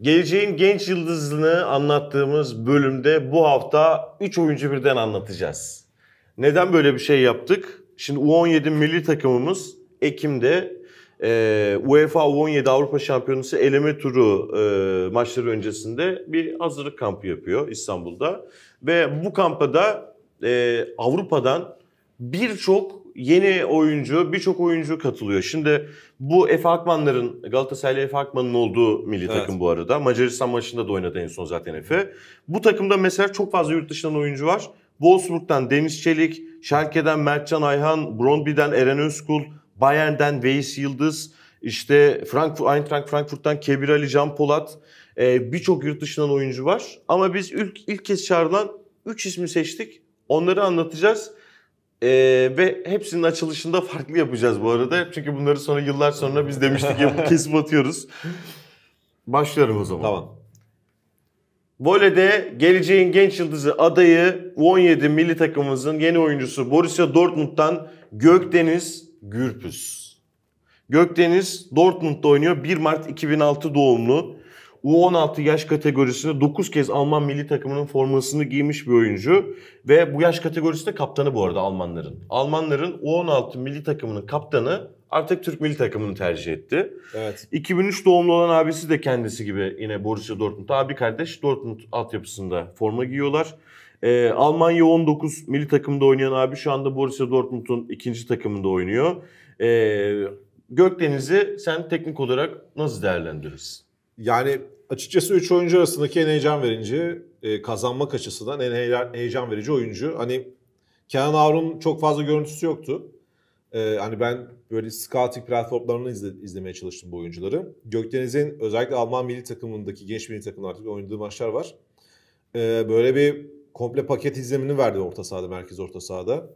Geleceğin genç yıldızını anlattığımız bölümde bu hafta 3 oyuncu birden anlatacağız. Neden böyle bir şey yaptık? Şimdi U17 milli takımımız Ekim'de e, UEFA U17 Avrupa Şampiyonası eleme turu e, maçları öncesinde bir hazırlık kampı yapıyor İstanbul'da. Ve bu kampa da e, Avrupa'dan birçok yeni oyuncu, birçok oyuncu katılıyor. Şimdi bu Efe Akman'ların, Galatasaraylı Efe Akman'ın olduğu milli evet. takım bu arada. Macaristan maçında da oynadı en son zaten Efe. Bu takımda mesela çok fazla yurt dışından oyuncu var. Wolfsburg'dan Deniz Çelik, Şerke'den Mertcan Ayhan, Brondby'den Eren Özkul, Bayern'den Veys Yıldız, işte Frankfurt, Eintracht Frankfurt'tan Kebir Ali Can Polat, e, birçok yurt dışından oyuncu var. Ama biz ilk, ilk kez çağrılan 3 ismi seçtik. Onları anlatacağız. Ee, ve hepsinin açılışında farklı yapacağız bu arada. Çünkü bunları sonra yıllar sonra biz demiştik ya kesip atıyoruz. Başlıyorum o zaman. Tamam. Vole'de geleceğin genç yıldızı adayı 17 milli takımımızın yeni oyuncusu Borussia Dortmund'dan Gökdeniz Gürpüz. Gökdeniz Dortmund'da oynuyor. 1 Mart 2006 doğumlu. U16 yaş kategorisinde 9 kez Alman milli takımının formasını giymiş bir oyuncu. Ve bu yaş kategorisinde kaptanı bu arada Almanların. Almanların U16 milli takımının kaptanı artık Türk milli takımını tercih etti. Evet. 2003 doğumlu olan abisi de kendisi gibi yine Borussia Dortmund. Abi kardeş Dortmund altyapısında forma giyiyorlar. Ee, Almanya 19 milli takımda oynayan abi şu anda Borussia Dortmund'un ikinci takımında oynuyor. Ee, Gökdeniz'i sen teknik olarak nasıl değerlendirirsin? Yani açıkçası 3 oyuncu arasındaki en heyecan verici, e, kazanmak açısından en heyecan verici oyuncu. Hani Kenan Avrun'un çok fazla görüntüsü yoktu. E, hani ben böyle scouting platformlarını izlemeye çalıştım bu oyuncuları. Gökdeniz'in özellikle Alman milli takımındaki genç milli takımda artık oynadığı maçlar var. E, böyle bir komple paket izlemini verdi orta sahada, merkez orta sahada.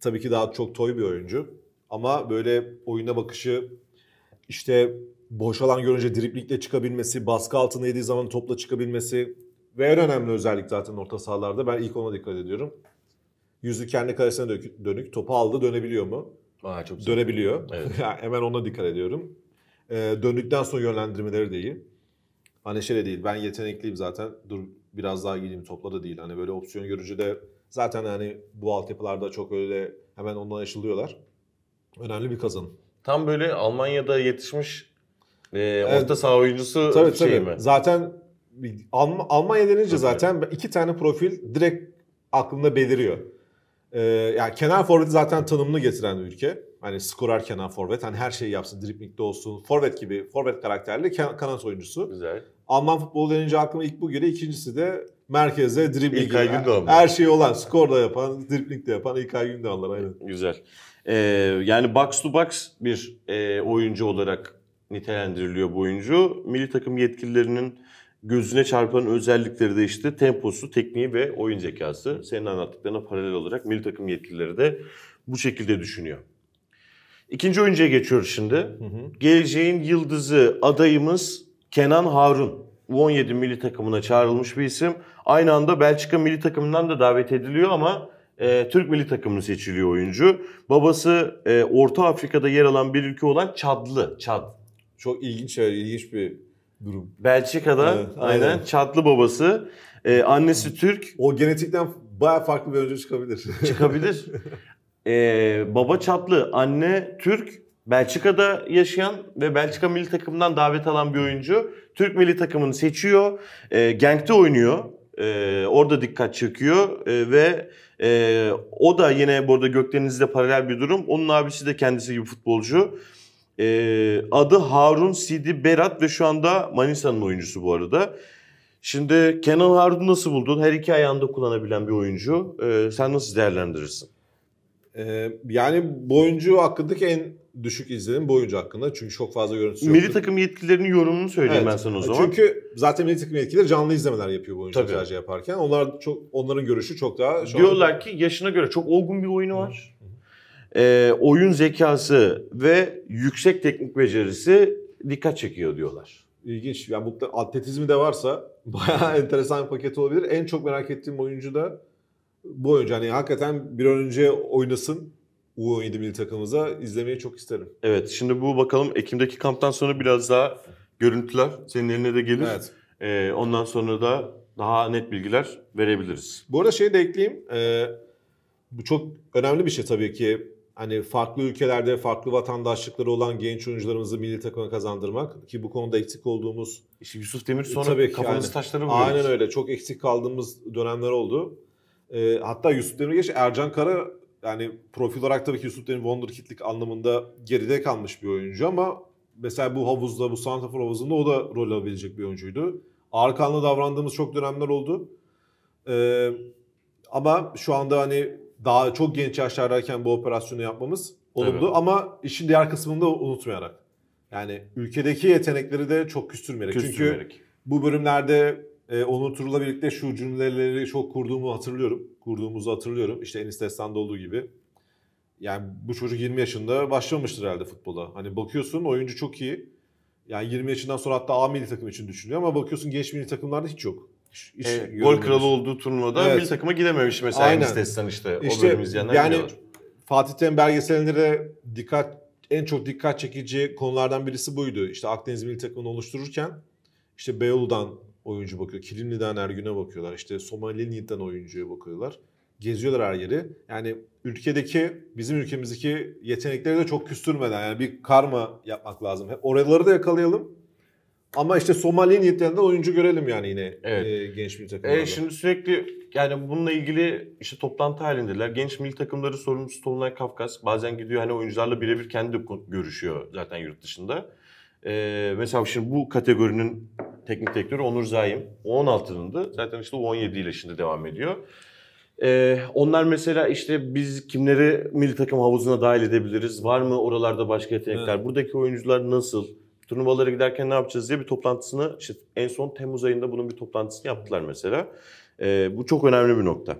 Tabii ki daha çok toy bir oyuncu. Ama böyle oyuna bakışı işte boş alan görünce driplikle çıkabilmesi, baskı altında yediği zaman topla çıkabilmesi ve en önemli özellik zaten orta sahalarda ben ilk ona dikkat ediyorum. Yüzü kendi kalesine dönük. Topu aldı dönebiliyor mu? Aa, çok güzel. Dönebiliyor. Evet. hemen ona dikkat ediyorum. Ee, döndükten sonra yönlendirmeleri de iyi. Hani şöyle değil ben yetenekliyim zaten dur biraz daha gideyim topla da değil. Hani böyle opsiyon görücü de zaten hani bu altyapılarda çok öyle hemen ondan aşılıyorlar. Önemli bir kazanım. Tam böyle Almanya'da yetişmiş e, evet. orta saha oyuncusu tabii, şey tabii. mi? Zaten Alm Almanya denince tabii. zaten iki tane profil direkt aklında beliriyor. Ee, yani kenar forveti zaten tanımını getiren ülke. Hani skorer kenar forvet. Hani her şeyi yapsın. Dripling'de olsun. Forvet gibi. Forvet karakterli kan kanat oyuncusu. Güzel. Alman futbolu denince aklıma ilk bu geliyor. İkincisi de merkeze dribbling. İlkay Gündoğan. Her şeyi olan, skor da yapan, dribbling de yapan İlkay Gündoğanlar aynen. Güzel. Ee, yani box to box bir e, oyuncu olarak nitelendiriliyor bu oyuncu. Milli takım yetkililerinin gözüne çarpan özellikleri de işte temposu, tekniği ve oyun zekası. Senin anlattıklarına paralel olarak milli takım yetkilileri de bu şekilde düşünüyor. İkinci oyuncuya geçiyoruz şimdi. Hı hı. Geleceğin yıldızı adayımız Kenan Harun U17 milli takımına çağrılmış bir isim. Aynı anda Belçika milli takımından da davet ediliyor ama e, Türk milli takımını seçiliyor oyuncu. Babası e, Orta Afrika'da yer alan bir ülke olan Çadlı. Çad. Çok ilginç, ilginç bir durum. Belçika'da evet, aynen. aynen Çadlı babası. E, annesi Türk. O genetikten baya farklı bir oyuncu çıkabilir. Çıkabilir. e, baba Çatlı, anne Türk. Belçika'da yaşayan ve Belçika milli takımından davet alan bir oyuncu. Türk milli takımını seçiyor. E, Genk'te oynuyor. E, orada dikkat çekiyor e, ve e, o da yine burada Gökdeniz'de paralel bir durum. Onun abisi de kendisi gibi futbolcu. E, adı Harun Sidi Berat ve şu anda Manisa'nın oyuncusu bu arada. Şimdi Kenan Harun'u nasıl buldun? Her iki ayağında kullanabilen bir oyuncu. E, sen nasıl değerlendirirsin? E, yani bu oyuncu hakkındaki en düşük izledim bu oyuncu hakkında. Çünkü çok fazla görüntüsü yok. Milli takım yetkililerinin yorumunu söyleyeyim evet. ben sana o e, zaman. Çünkü zaten milli takım yetkilileri canlı izlemeler yapıyor bu oyuncu Tabii. tercih yaparken. Onlar çok onların görüşü çok daha şu Diyorlar anda... ki yaşına göre çok olgun bir oyunu var. E, oyun zekası ve yüksek teknik becerisi dikkat çekiyor diyorlar. İlginç. Yani bu atletizmi de varsa bayağı enteresan bir paket olabilir. En çok merak ettiğim oyuncu da bu oyuncu. Hani hakikaten bir önce oynasın U17 milli takımımıza izlemeyi çok isterim. Evet şimdi bu bakalım Ekim'deki kamptan sonra biraz daha görüntüler senin eline de gelir. Evet. Ee, ondan sonra da daha net bilgiler verebiliriz. Bu arada şeyi de ekleyeyim. Ee, bu çok önemli bir şey tabii ki. Hani farklı ülkelerde farklı vatandaşlıkları olan genç oyuncularımızı milli takıma kazandırmak ki bu konuda eksik olduğumuz işte Yusuf Demir e, sonra tabii kafamız yani, taşları mı? Aynen öyle. Çok eksik kaldığımız dönemler oldu. E, hatta Yusuf Demir geç Ercan Kara yani profil olarak tabii ki Yusuf Derin wonderkidlik anlamında geride kalmış bir oyuncu ama mesela bu havuzda, bu Santafor havuzunda o da rol alabilecek bir oyuncuydu. Arkanlı davrandığımız çok dönemler oldu. Ee, ama şu anda hani daha çok genç yaşlardayken bu operasyonu yapmamız olumlu evet. ama işin diğer kısmını da unutmayarak. Yani ülkedeki yetenekleri de çok küstürmeyerek. küstürmeyerek. Çünkü bu bölümlerde e, Onur Turul'la birlikte şu cümleleri çok kurduğumu hatırlıyorum. Kurduğumuzu hatırlıyorum. İşte Enis Destan'da olduğu gibi. Yani bu çocuk 20 yaşında başlamıştır herhalde futbola. Hani bakıyorsun oyuncu çok iyi. Yani 20 yaşından sonra hatta A milli takım için düşünüyor ama bakıyorsun genç milli takımlarda hiç yok. Hiç, hiç e, gol kralı olduğu turnuvada evet. milli takıma gidememiş mesela Aynen. Enis Destan işte. işte o bölümü izleyenler yani, biliyorlar. Fatih Terim belgeselinde dikkat en çok dikkat çekici konulardan birisi buydu. İşte Akdeniz Milli Takımı'nı oluştururken işte Beyoğlu'dan oyuncu bakıyor. Kilimli'den Ergün'e bakıyorlar. İşte Somalili'den oyuncuya bakıyorlar. Geziyorlar her yeri. Yani ülkedeki, bizim ülkemizdeki yetenekleri de çok küstürmeden yani bir karma yapmak lazım. Hep oraları da yakalayalım. Ama işte Somali'nin yeteneklerinde oyuncu görelim yani yine evet. e, genç milli e, takımlarda. E, şimdi sürekli yani bununla ilgili işte toplantı halindeler. Genç milli takımları sorumlusu Tolunay Kafkas bazen gidiyor hani oyuncularla birebir kendi görüşüyor zaten yurt dışında. E, mesela şimdi bu kategorinin teknik direktörü Onur Zaim. O Zaten işte o 17 ile şimdi devam ediyor. Ee, onlar mesela işte biz kimleri milli takım havuzuna dahil edebiliriz? Var mı oralarda başka yetenekler? Evet. Buradaki oyuncular nasıl? Turnuvalara giderken ne yapacağız diye bir toplantısını işte en son Temmuz ayında bunun bir toplantısını yaptılar mesela. Ee, bu çok önemli bir nokta. Hı.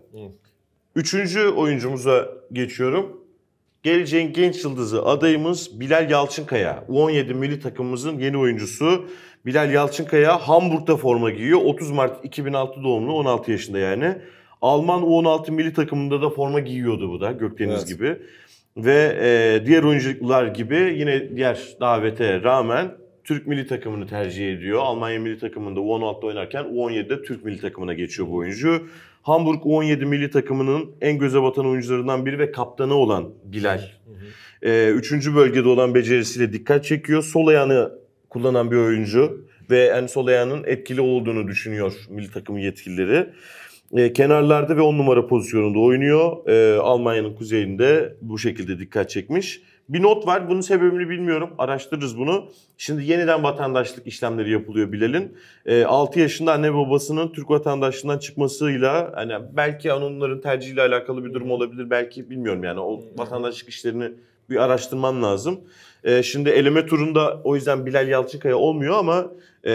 Üçüncü oyuncumuza geçiyorum. Geleceğin genç yıldızı adayımız Bilal Yalçınkaya. U17 milli takımımızın yeni oyuncusu Bilal Yalçınkaya Hamburg'da forma giyiyor. 30 Mart 2006 doğumlu 16 yaşında yani. Alman U16 milli takımında da forma giyiyordu bu da Gökdeniz evet. gibi. Ve e, diğer oyuncular gibi yine diğer davete rağmen Türk milli takımını tercih ediyor. Almanya milli takımında U16'da oynarken U17'de Türk milli takımına geçiyor bu oyuncu. Hamburg U17 milli takımının en göze batan oyuncularından biri ve kaptanı olan Bilal. Ee, üçüncü bölgede olan becerisiyle dikkat çekiyor. Sol ayağını kullanan bir oyuncu ve en sol ayağının etkili olduğunu düşünüyor milli takım yetkilileri. Ee, kenarlarda ve on numara pozisyonunda oynuyor. Ee, Almanya'nın kuzeyinde bu şekilde dikkat çekmiş. Bir not var. Bunun sebebini bilmiyorum. Araştırırız bunu. Şimdi yeniden vatandaşlık işlemleri yapılıyor Bilal'in. E, ee, 6 yaşında anne babasının Türk vatandaşlığından çıkmasıyla hani belki onların tercihiyle alakalı bir durum olabilir. Belki bilmiyorum yani o hmm. vatandaşlık işlerini bir araştırmam lazım. E, şimdi eleme turunda o yüzden Bilal Yalçınkaya olmuyor ama e,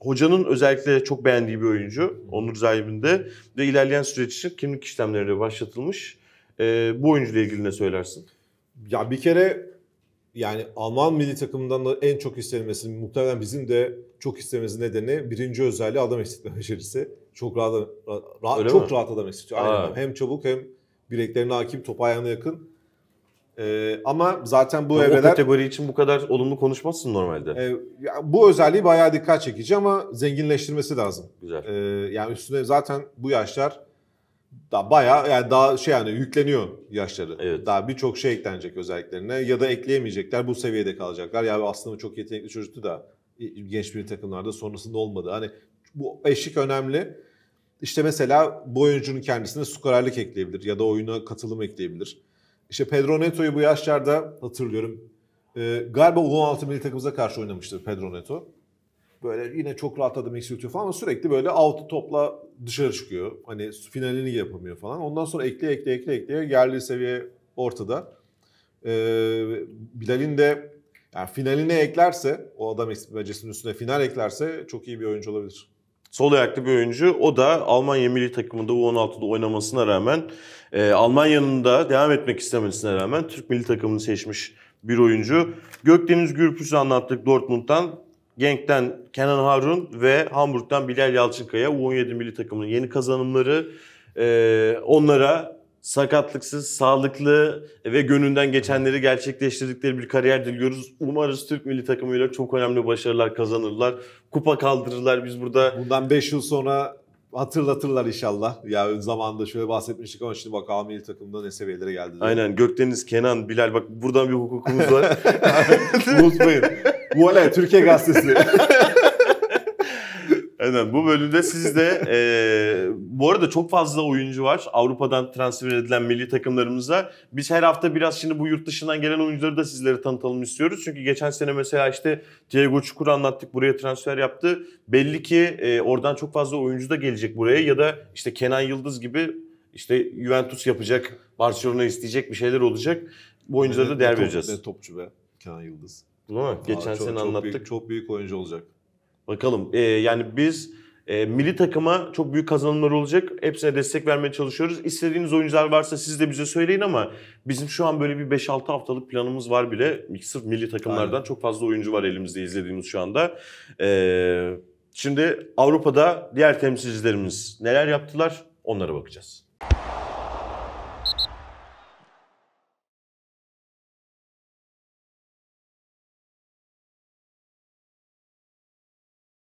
hocanın özellikle çok beğendiği bir oyuncu. Onur Zaybin'de ve ilerleyen süreç için kimlik işlemleri de başlatılmış. E, bu oyuncuyla ilgili ne söylersin? Ya bir kere yani Alman milli takımından da en çok istenmesi muhtemelen bizim de çok istemesi nedeni birinci özelliği adam eksiltme becerisi. Çok rahat, rahat çok mi? rahat adam eksiltiyor. Hem çabuk hem bileklerine hakim, top ayağına yakın. Ee, ama zaten bu ya evreler... O kategori için bu kadar olumlu konuşmazsın normalde. E, ya, bu özelliği bayağı dikkat çekici ama zenginleştirmesi lazım. Güzel. E, yani üstüne zaten bu yaşlar daha bayağı yani daha şey yani yükleniyor yaşları. Evet. Daha birçok şey eklenecek özelliklerine ya da ekleyemeyecekler bu seviyede kalacaklar. Ya aslında çok yetenekli çocuktu da genç bir takımlarda sonrasında olmadı. Hani bu eşlik önemli. İşte mesela bu oyuncunun kendisine skorerlik ekleyebilir ya da oyuna katılım ekleyebilir. İşte Pedro Neto'yu bu yaşlarda hatırlıyorum. E, galiba U16 milli takımıza karşı oynamıştır Pedro Neto böyle yine çok rahatladı adım eksiltiyor falan ama sürekli böyle altı topla dışarı çıkıyor. Hani finalini yapamıyor falan. Ondan sonra ekle ekle ekle ekle yerli seviye ortada. Ee, Bilal'in de yani finaline eklerse o adam eksiltmecesinin üstüne final eklerse çok iyi bir oyuncu olabilir. Sol ayaklı bir oyuncu. O da Almanya milli takımında U16'da oynamasına rağmen e, Almanya'nın da devam etmek istemesine rağmen Türk milli takımını seçmiş bir oyuncu. Gökdeniz Gürpüs'ü anlattık Dortmund'dan. Genk'ten Kenan Harun ve Hamburg'dan Bilal Yalçınkaya U17 milli takımının yeni kazanımları e, onlara sakatlıksız, sağlıklı ve gönlünden geçenleri gerçekleştirdikleri bir kariyer diliyoruz. Umarız Türk milli takımıyla çok önemli başarılar kazanırlar. Kupa kaldırırlar biz burada. Bundan 5 yıl sonra hatırlatırlar inşallah. Ya yani zamanında şöyle bahsetmiştik ama şimdi bak A milli takımda ne seviyelere geldi. Aynen Gökdeniz, Kenan, Bilal bak buradan bir hukukumuz var. Unutmayın. Bu Voilà Türkiye Gazetesi. Evet, bu bölümde sizde e, bu arada çok fazla oyuncu var. Avrupa'dan transfer edilen milli takımlarımıza. Biz her hafta biraz şimdi bu yurt dışından gelen oyuncuları da sizlere tanıtalım istiyoruz. Çünkü geçen sene mesela işte Diego Çukur anlattık buraya transfer yaptı. Belli ki e, oradan çok fazla oyuncu da gelecek buraya ya da işte Kenan Yıldız gibi işte Juventus yapacak, Barcelona isteyecek bir şeyler olacak. Bu oyunculara da değer vereceğiz. Ne topçu be Kenan Yıldız. Değil mi? Geçen çok, sene anlattık. Büyük, çok büyük oyuncu olacak. Bakalım. Ee, yani biz e, milli takıma çok büyük kazanımlar olacak. Hepsine destek vermeye çalışıyoruz. İstediğiniz oyuncular varsa siz de bize söyleyin ama bizim şu an böyle bir 5-6 haftalık planımız var bile. Sırf milli takımlardan Aynen. çok fazla oyuncu var elimizde izlediğimiz şu anda. Ee, şimdi Avrupa'da diğer temsilcilerimiz neler yaptılar onlara bakacağız.